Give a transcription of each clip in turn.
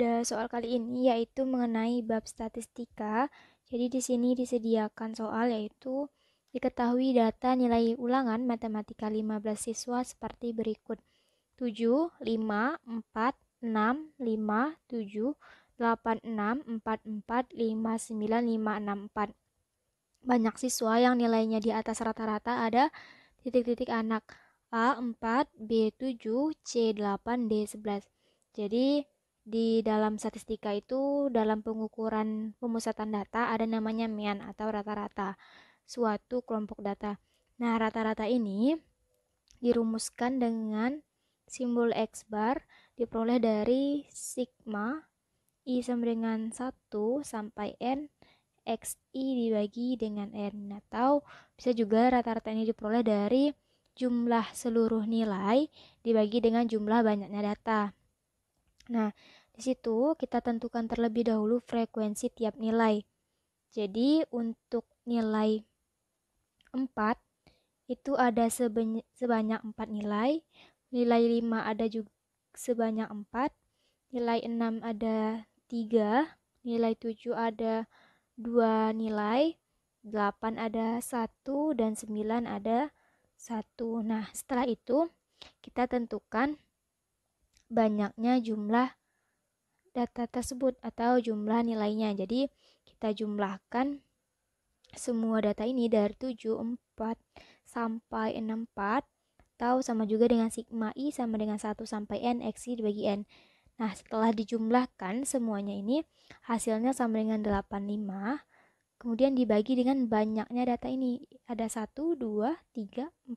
pada soal kali ini yaitu mengenai bab statistika. Jadi di sini disediakan soal yaitu diketahui data nilai ulangan matematika 15 siswa seperti berikut. 7, 5, 4, 6, 5, 7, 8, 6, 4, 4, 5, 9, 5, 6, 4. Banyak siswa yang nilainya di atas rata-rata ada titik-titik anak. A 4, B 7, C 8, D 11. Jadi di dalam statistika itu dalam pengukuran pemusatan data ada namanya mean atau rata-rata suatu kelompok data. Nah, rata-rata ini dirumuskan dengan simbol X bar diperoleh dari sigma I sama dengan 1 sampai N XI dibagi dengan N atau bisa juga rata-rata ini diperoleh dari jumlah seluruh nilai dibagi dengan jumlah banyaknya data. Nah, di situ kita tentukan terlebih dahulu frekuensi tiap nilai. Jadi untuk nilai 4 itu ada sebanyak, 4 nilai, nilai 5 ada juga sebanyak 4, nilai 6 ada 3, nilai 7 ada 2 nilai, 8 ada 1 dan 9 ada 1. Nah, setelah itu kita tentukan banyaknya jumlah data tersebut atau jumlah nilainya. Jadi kita jumlahkan semua data ini dari 74 sampai 64 atau sama juga dengan sigma i sama dengan 1 sampai n x i dibagi n. Nah, setelah dijumlahkan semuanya ini hasilnya sama dengan 85 kemudian dibagi dengan banyaknya data ini. Ada 1 2 3 4 5 6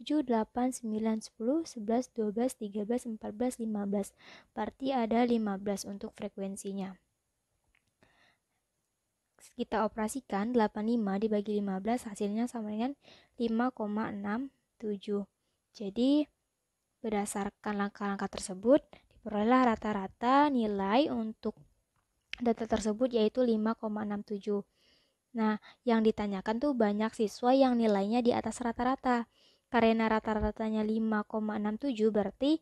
7, 8, 9, 10, 11, 12, 13, 14, 15. Berarti ada 15 untuk frekuensinya. Kita operasikan 85 dibagi 15 hasilnya sama dengan 5,67. Jadi berdasarkan langkah-langkah tersebut diperolehlah rata-rata nilai untuk data tersebut yaitu 5,67. Nah, yang ditanyakan tuh banyak siswa yang nilainya di atas rata-rata karena rata-ratanya 5,67 berarti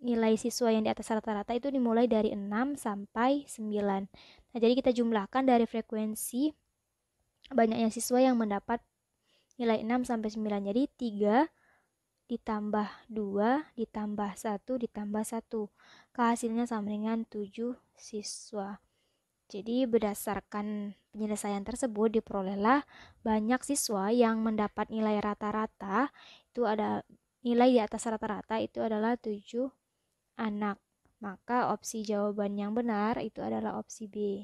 nilai siswa yang di atas rata-rata itu dimulai dari 6 sampai 9. Nah, jadi kita jumlahkan dari frekuensi banyaknya siswa yang mendapat nilai 6 sampai 9. Jadi 3 ditambah 2 ditambah 1 ditambah 1. Hasilnya sama dengan 7 siswa. Jadi berdasarkan penyelesaian tersebut diperolehlah banyak siswa yang mendapat nilai rata-rata itu ada nilai di atas rata-rata itu adalah tujuh anak. Maka opsi jawaban yang benar itu adalah opsi B.